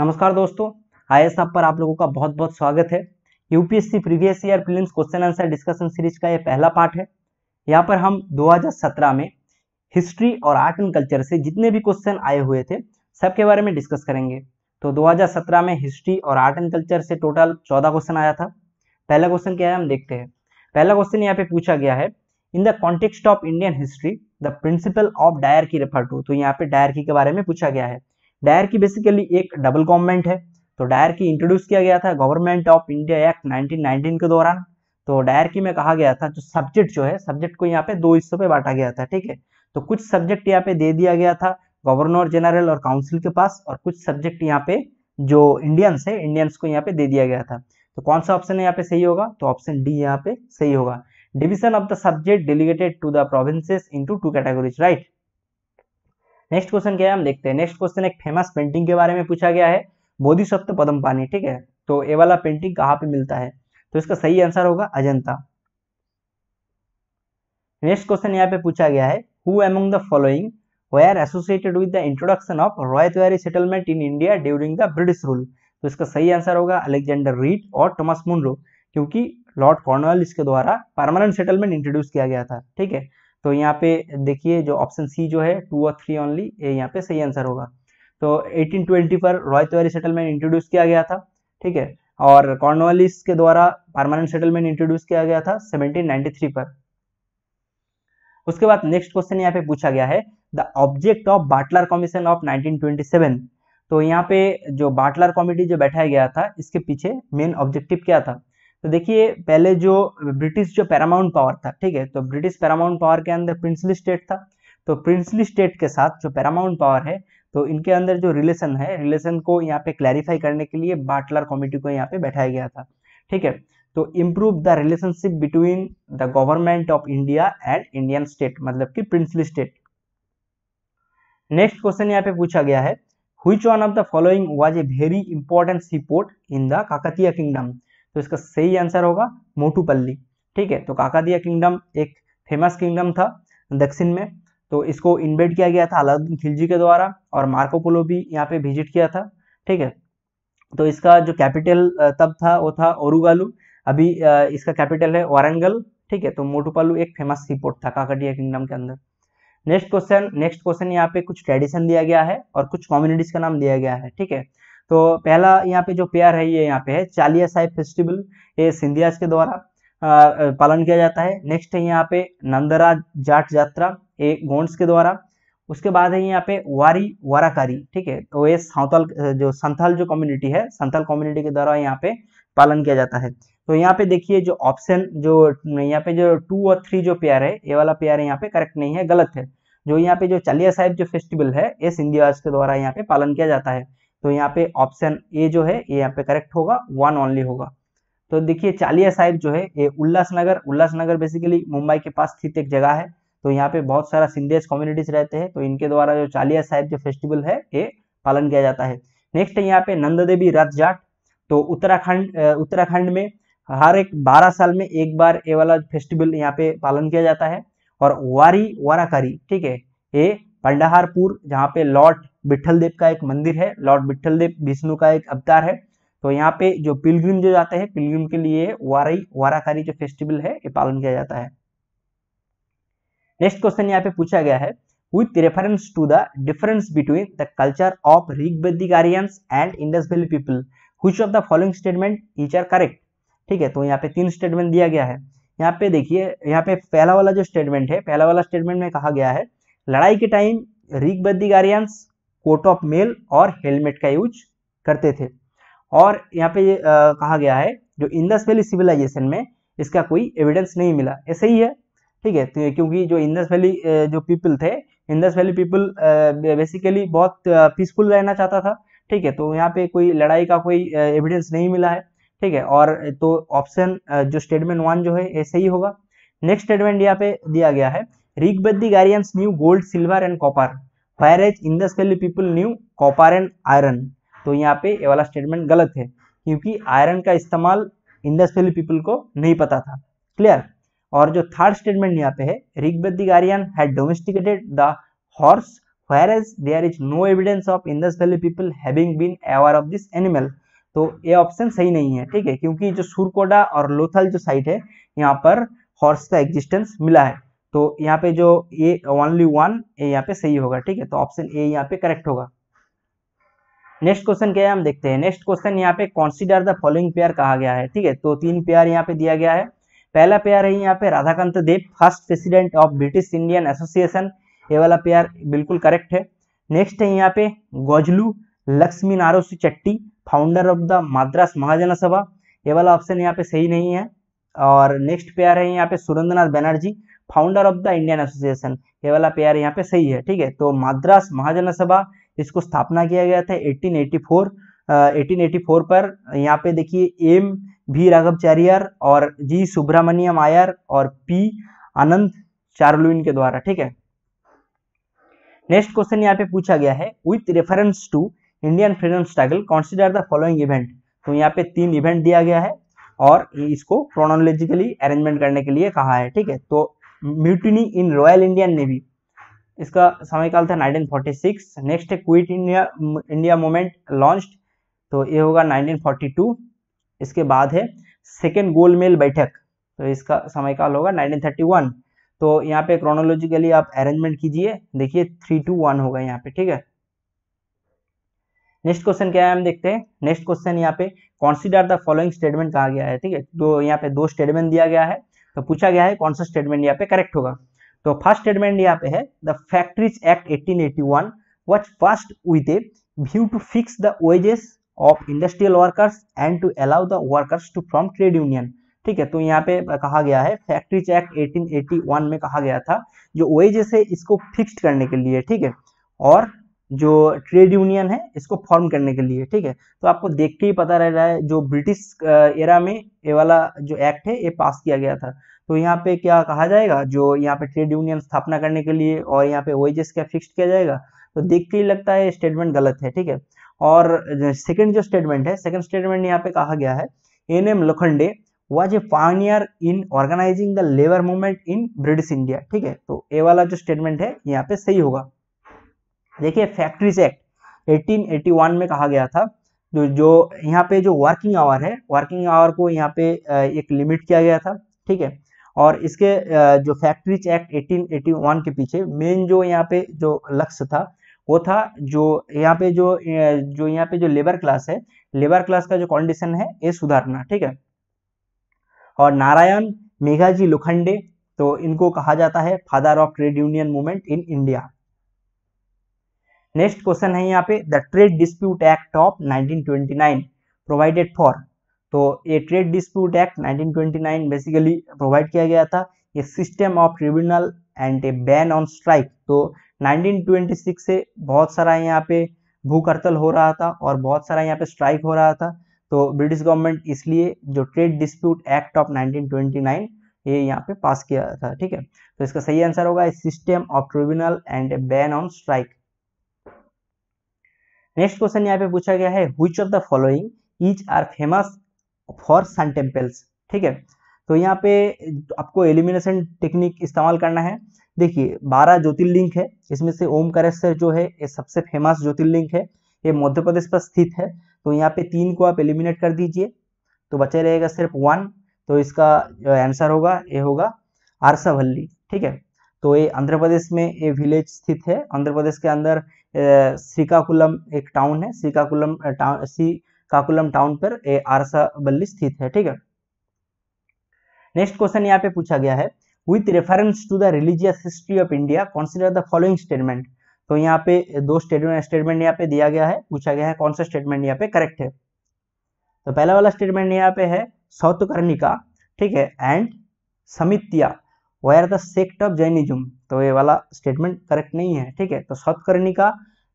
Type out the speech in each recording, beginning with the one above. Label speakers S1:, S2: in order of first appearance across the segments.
S1: नमस्कार दोस्तों I S पर आप लोगों का बहुत बहुत स्वागत है UPSC previous year prelims question answer discussion series का ये पहला पार्ट है यहाँ पर हम 2017 में हिस्ट्री और आर्ट एंड कल्चर से जितने भी क्वेश्चन आए हुए थे सबके बारे में डिस्कस करेंगे तो 2017 में हिस्ट्री और आर्ट एंड कल्चर से टोटल चौदह क्वेश्चन आया था पहला क्वेश्चन क्या है हम देखते हैं पहला क्वेश्चन यहाँ पे पूछा गया है in the context of Indian history the principle of dyarchy refer to तो यहाँ पे डायर के बारे में पूछा गया है डायर की बेसिकली एक डबल गवर्नमेंट है तो डायर की इंट्रोड्यूस किया गया था गवर्नमेंट ऑफ इंडिया एक्ट 1919 के दौरान तो डायर की में कहा गया था जो सब्जेक्ट जो है सब्जेक्ट को यहाँ पे दो हिस्सों पे बांटा गया था ठीक है तो कुछ सब्जेक्ट यहाँ पे दे दिया गया था गवर्नर जनरल और काउंसिल के पास और कुछ सब्जेक्ट यहाँ पे जो इंडियंस है इंडियंस को यहाँ पे दे दिया गया था तो कौन सा ऑप्शन यहाँ पे सही होगा तो ऑप्शन डी यहाँ पे सही होगा division of the subject delegated to the provinces into two categories right next question क्या है हम देखते हैं नेक्स्ट क्वेश्चन एक फेमस पेंटिंग के बारे में पूछा गया है बोधी सप्त पदम पानी ठीक है तो ये वाला पेंटिंग कहाँ पे मिलता है तो इसका सही आंसर होगा अजंता नेक्स्ट क्वेश्चन यहाँ पे पूछा गया है who among the following were associated with the introduction of ryotwari settlement in India during the British rule तो इसका सही आंसर होगा अलेक्जेंडर रीड और टोमस मुनरो क्योंकि लॉर्ड कॉर्नवेल इसके द्वारा परमानेंट सेटलमेंट इंट्रोड्यूस किया गया था ठीक है तो यहाँ पे देखिए जो ऑप्शन सी जो है टू और थ्री ऑनली ये यहाँ पे सही आंसर होगा तो 1820 पर रॉय तिवारी सेटलमेंट इंट्रोड्यूस किया गया था ठीक है और कॉर्नवालिस के द्वारा परमानेंट सेटलमेंट इंट्रोड्यूस किया गया था 1793 पर उसके बाद नेक्स्ट क्वेश्चन यहाँ पे पूछा गया है the object of Butler Commission of nineteen तो यहाँ पे जो बाटलर कॉमिटी जो बैठाया गया था इसके पीछे मेन ऑब्जेक्टिव क्या था तो देखिए पहले जो ब्रिटिश जो पैरामाउंट पावर था ठीक है तो ब्रिटिश पैरामाउंट पावर के अंदर प्रिंसली स्टेट था तो प्रिंसली स्टेट के साथ जो पैरामाउंट पावर है तो इनके अंदर जो रिलेशन है रिलेशन को यहाँ पे क्लैरिफाई करने के लिए बाटलर कॉमिटी को यहाँ पे बैठाया गया था ठीक है तो improve the relationship between the government of India and Indian state मतलब कि प्रिंसली स्टेट नेक्स्ट क्वेश्चन यहाँ पे पूछा गया है हुई one of the following was a very important seaport in the Kakatiya kingdom तो इसका सही आंसर होगा मोटूपल्ली ठीक है तो काकादिया किंगडम एक फेमस किंगडम था दक्षिण में तो इसको इन्वेट किया गया था अलाउद्दीन खिलजी के द्वारा और मार्कोपोलो भी यहाँ पे विजिट किया था ठीक है तो इसका जो कैपिटल तब था वो था ओरुगालू अभी इसका कैपिटल है वारंगल ठीक है तो मोटूपालू एक फेमस सीपोर्ट था काकटिया किंगडम के अंदर नेक्स्ट क्वेश्चन नेक्स्ट क्वेश्चन यहाँ पे कुछ ट्रेडिशन दिया गया है और कुछ कम्युनिटीज का नाम दिया गया है ठीक है तो पहला यहाँ पे जो पेयर है ये यहाँ पे है चालिया साहिब फेस्टिवल ये सिंधियाज के द्वारा पालन किया जाता है नेक्स्ट है यहाँ पे नंदरा जाट यात्रा ये गोंड्स के द्वारा उसके बाद है यहाँ पे वारी वाराकारी ठीक है तो ये सांतल जो संथाल जो कम्युनिटी है संथाल कम्युनिटी के द्वारा यहाँ पे पालन किया जाता है तो यहाँ पे देखिए जो ऑप्शन जो यहाँ पे जो टू और थ्री जो प्यार है ये वाला प्यार यहाँ पे करेक्ट नहीं है गलत है जो यहाँ पे जो चालिया साहिब जो फेस्टिवल है ये सिंधियाज के द्वारा यहाँ पे पालन किया जाता है तो यहाँ पे ऑप्शन ए जो है ये यहाँ पे करेक्ट होगा वन ओनली होगा तो देखिए चालिया साहिब जो है ये उल्लासनगर उल्लासनगर बेसिकली मुंबई के पास स्थित एक जगह है तो यहाँ पे बहुत सारा सिंधेज कम्युनिटीज रहते हैं तो इनके द्वारा जो चालिया साहिब जो फेस्टिवल है ये पालन किया जाता है नेक्स्ट है यहाँ पे नंद देवी रथ जाट तो उत्तराखंड उत्तराखंड में हर एक बारह साल में एक बार ये वाला फेस्टिवल यहाँ पे पालन किया जाता है और वारी वाराकारी ठीक है ये पंडहारपुर जहाँ पे लॉट बिठल देव का एक मंदिर है लॉर्ड बिठल देव विष्णु का एक अवतार है तो यहाँ पे जो पिलग्रिम जो जाते हैं पिलग्रिम के लिए वाराई वाराकारी जो फेस्टिवल है ये पालन किया जाता है नेक्स्ट क्वेश्चन यहाँ पे पूछा गया है with reference to the difference between the culture of Rigvedic Aryans and Indus Valley people. Which of the following statement each are ठीक है तो यहाँ पे तीन स्टेटमेंट दिया गया है यहाँ पे देखिए यहाँ पे पहला वाला जो स्टेटमेंट है पहला वाला स्टेटमेंट में कहा गया है लड़ाई के time Rigvedic Aryans coat of mail और हेलमेट का यूज करते थे और यहाँ पे ये आ, कहा गया है जो इंदस वैली सिविलाइजेशन में इसका कोई एविडेंस नहीं मिला ऐसे ही है ठीक है तो क्योंकि जो इंदस वैली जो पीपल थे इंदस वैली पीपल बेसिकली बहुत पीसफुल रहना चाहता था ठीक है तो यहाँ पे कोई लड़ाई का कोई एविडेंस नहीं मिला है ठीक है और तो ऑप्शन जो स्टेटमेंट वन जो है ऐसे ही होगा नेक्स्ट स्टेटमेंट यहाँ पे दिया गया है Rigvedic Aryans knew gold silver and copper whereas Indus valley people knew copper and iron तो यहाँ पे ये वाला स्टेटमेंट गलत है क्योंकि आयरन का इस्तेमाल इंदस वैली पीपल को नहीं पता था क्लियर और जो थर्ड स्टेटमेंट यहाँ पे है ऋग्वेद गारियन had domesticated the horse whereas there is no evidence of indus valley people having been aware of this animal तो ये ऑप्शन सही नहीं है ठीक है क्योंकि जो सुरकोडा और लोथल जो साइट है यहाँ पर हॉर्स का एग्जिस्टेंस मिला है तो यहाँ पे जो ए ओनली वन ये यहाँ पे सही होगा ठीक है तो ऑप्शन ए यहाँ पे करेक्ट होगा नेक्स्ट क्वेश्चन क्या है हम देखते हैं नेक्स्ट क्वेश्चन यहाँ पे कॉन्सिडर द फॉलोइंग पेयर कहा गया है ठीक है तो तीन पेयर यहाँ पे दिया गया है पहला पेयर है यहाँ पे Radhakant Deb first president of British Indian Association ये वाला पेयर बिल्कुल करेक्ट है नेक्स्ट है यहाँ पे Gazulu Lakshmi Narasu Chetty founder of the Madras Mahajan Sabha ये वाला ऑप्शन यहाँ पे सही नहीं है और नेक्स्ट पेयर है यहाँ पे Surendranath Banerjee founder of the Indian Association ये वाला पेयर यहाँ पे सही है ठीक है तो मद्रास महाजन सभा इसको स्थापना किया गया था 1884 1884 पर यहाँ पे देखिए एम भी राघवचार्यर और जी सुब्रमण्यम आयर और पी आनंद चार्लुइन के द्वारा ठीक है नेक्स्ट क्वेश्चन यहाँ पे पूछा गया है with reference to Indian freedom struggle consider the following event तो यहाँ पे तीन इवेंट दिया गया है और इसको क्रोनोलॉजिकली अरेंजमेंट करने के लिए कहा है ठीक है तो mutiny in Royal Indian Navy इसका काल था 1946 नेक्स्ट है quit India India movement launch तो ये होगा 1942 इसके बाद है सेकेंड गोलमेल बैठक तो इसका समयकाल होगा 1931 तो यहाँ पे क्रोनोलॉजिकली आप अरेंजमेंट कीजिए देखिए थ्री टू वन होगा यहाँ पे ठीक है नेक्स्ट क्वेश्चन क्या है हम देखते हैं नेक्स्ट क्वेश्चन यहाँ पे कॉन्सिडर द फॉलोइंग स्टेटमेंट कहा गया है ठीक है तो यहाँ पे दो स्टेटमेंट दिया गया है तो पूछा गया है कौन सा स्टेटमेंट यहाँ पे करेक्ट होगा तो फर्स्ट स्टेटमेंट यहाँ पे है the factories act 1881 was first with a view to fix the wages of industrial workers and to allow the workers to form trade union ठीक है तो यहाँ पे कहा गया है फैक्ट्रीज एक्ट 1881 में कहा गया था जो वेजेस है इसको फिक्स करने के लिए ठीक है और जो ट्रेड यूनियन है इसको फॉर्म करने के लिए ठीक है तो आपको देख के ही पता रह रहा है जो ब्रिटिश एरा में ये वाला जो एक्ट है ये पास किया गया था तो यहाँ पे क्या कहा जाएगा जो यहाँ पे ट्रेड यूनियन स्थापना करने के लिए और यहाँ पे वेजेस क्या फिक्स किया जाएगा तो देख के ही लगता है स्टेटमेंट गलत है ठीक है और सेकेंड जो स्टेटमेंट है सेकेंड स्टेटमेंट यहाँ पे कहा गया है N M Lokhande was a pioneer in organising the labour movement in British India ठीक है तो ये वाला जो स्टेटमेंट है यहाँ पे सही होगा देखिए फैक्ट्रीज एक्ट 1881 में कहा गया था जो जो यहाँ पे जो वर्किंग आवर है वर्किंग आवर को यहाँ पे एक लिमिट किया गया था ठीक है और इसके जो फैक्ट्रीज एक्ट 1881 के पीछे मेन जो यहाँ पे जो लक्ष्य था वो था जो यहाँ पे जो जो यहाँ पे जो लेबर क्लास है लेबर क्लास का जो कंडीशन है ये सुधारना ठीक है और नारायण मेघाजी लोखंडे तो इनको कहा जाता है father of trade union movement in India next question है यहाँ पे the trade dispute act of 1929 provided for तो ये trade dispute act 1929 basically provide किया गया था ये system of tribunal and a ban on strike तो 1926 से बहुत सारा यहाँ पे भूख हड़ताल हो रहा था और बहुत सारा यहाँ पे स्ट्राइक हो रहा था तो ब्रिटिश गवर्नमेंट इसलिए जो trade dispute act of nineteen ये यहाँ पे पास किया था ठीक है तो इसका सही आंसर होगा system of tribunal and a ban on strike next question यहाँ पे पूछा गया है which of the following each are famous for sun temples ठीक है तो यहाँ पे आपको एलिमिनेशन टेक्निक इस्तेमाल करना है देखिए बारह ज्योतिर्लिंग है इसमें से ओमकारेश्वर जो है ये सबसे फेमस ज्योतिर्लिंग है ये मध्य प्रदेश पर स्थित है तो यहाँ पे तीन को आप एलिमिनेट कर दीजिए तो बचा रहेगा सिर्फ वन तो इसका आंसर होगा ये होगा आरसावल्ली ठीक है तो ये आंध्र प्रदेश में ये विलेज स्थित है आंध्र प्रदेश के अंदर श्रीकाकुलम एक टाउन है श्रीकाकुलम टाउन श्रीकाकुलम टाउन पर ये आरसाबल्ली स्थित है ठीक है नेक्स्ट क्वेश्चन यहाँ पे पूछा गया है with reference to the religious history of India consider the following statement तो यहाँ पे दो स्टेटमेंट यहाँ पे दिया गया है पूछा गया है कौन सा स्टेटमेंट यहाँ पे करेक्ट है तो पहला वाला स्टेटमेंट यहाँ पे है सौतकर्णिका ठीक है and Sammitiya were the sect of Jainism तो ये वाला स्टेटमेंट करेक्ट नहीं है ठीक है तो सत्कर्णिका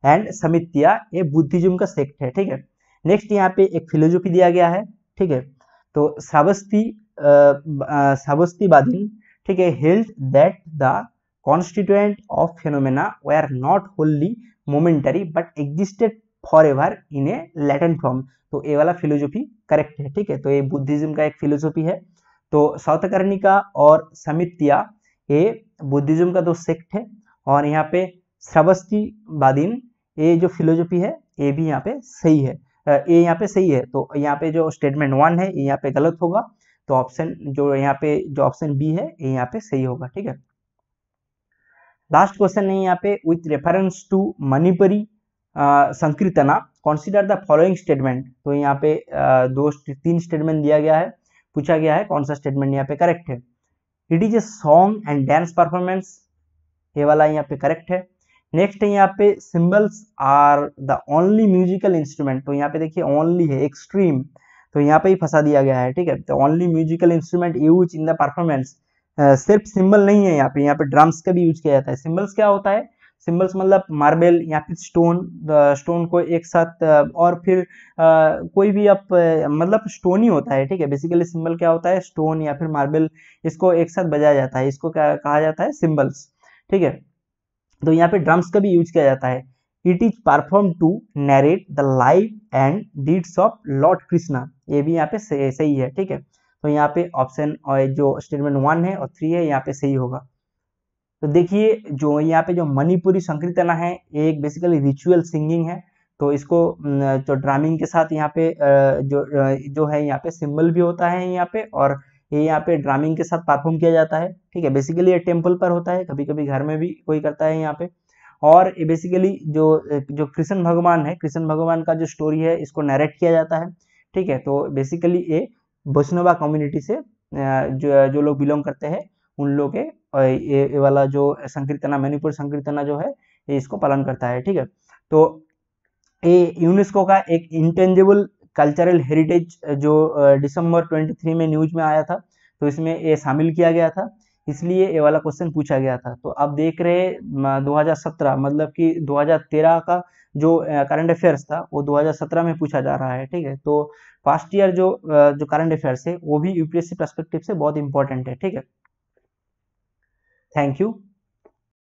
S1: एंड समितिया ये बुद्धिज्म का सेक्ट है ठीक है नेक्स्ट यहाँ पे एक फिलोसफी दिया गया है ठीक है तो सावस्ती सावस्तीवादी ठीक है held that the constituent of phenomena not wholly momentary but existed for ever in a latent form तो ये वाला फिलोजोफी करेक्ट है ठीक है तो ये बुद्धिज्म का एक फिलोसफी है तो सौतकर्णिका और समित्या ये बुद्धिज्म का दो सेक्ट है और यहाँ पे श्रवस्तीवादीन ये जो फिलोजफी है ये भी यहाँ पे सही है ये यहाँ पे सही है तो यहाँ पे जो स्टेटमेंट वन है ये यहाँ पे गलत होगा तो ऑप्शन जो यहाँ पे जो ऑप्शन बी है ये यहाँ पे सही होगा ठीक है लास्ट क्वेश्चन है यहाँ पे with reference to Manipuri Sankirtana consider the following statement तो यहाँ पे आ, दो तीन स्टेटमेंट दिया गया है पूछा गया है कौन सा स्टेटमेंट यहाँ पे करेक्ट है it is a song and dance performance ये वाला यहाँ पे करेक्ट है नेक्स्ट है यहाँ पे cymbals are the only musical instrument तो यहाँ पे देखिए ओनली है एक्सट्रीम तो यहाँ पे ही फंसा दिया गया है ठीक है तो only musical instrument use in the performance सिर्फ सिम्बल नहीं है यहाँ पे यहाँ पे ड्रम्स का भी यूज किया जाता है सिंबल्स क्या होता है सिंबल्स मतलब मार्बल या फिर स्टोन स्टोन को एक साथ और फिर आ, कोई भी आप मतलब स्टोन ही होता है ठीक है बेसिकली सिंबल क्या होता है स्टोन या फिर मार्बल इसको एक साथ बजाया जाता है इसको क्या कहा जाता है सिंबल्स ठीक है तो यहाँ पे ड्रम्स का भी यूज किया जाता है it is perform to narrate the life and deeds of Lord Krishna ये भी यहाँ पे सही है ठीक है तो यहाँ पे ऑप्शन और जो स्टेटमेंट वन है और थ्री है यहाँ पे सही होगा तो देखिए जो यहाँ पे जो मणिपुरी संकीर्तना है ये एक बेसिकली रिचुअल सिंगिंग है तो इसको जो ड्रामिंग के साथ यहाँ पे जो जो है यहाँ पे सिंबल भी होता है यहाँ पे और ये यहाँ पे ड्रामिंग के साथ परफॉर्म किया जाता है ठीक है बेसिकली ये टेम्पल पर होता है कभी कभी घर में भी कोई करता है यहाँ पे और ये बेसिकली जो जो कृष्ण भगवान है कृष्ण भगवान का जो स्टोरी है इसको नरेट किया जाता है ठीक है तो बेसिकली ये वैष्णवा कम्युनिटी से जो जो लोग बिलोंग करते हैं उन लोगों के ये ये वाला जो संकीर्तना मणिपुर संकीर्तना जो है ये इसको पालन करता है ठीक है तो ये यूनेस्को का एक इंटेंजिबल कल्चरल हेरिटेज जो दिसंबर 23 में न्यूज में आया था तो इसमें ये शामिल किया गया था इसलिए ये वाला क्वेश्चन पूछा गया था तो आप देख रहे दो मतलब कि 2013 का जो करंट अफेयर्स था वो 2017 में पूछा जा रहा है ठीक है तो फास्ट ईयर जो जो करंट अफेयर्स है वो भी यूपीएससी परस्पेक्टिव से बहुत इंपॉर्टेंट है ठीक है Thank you.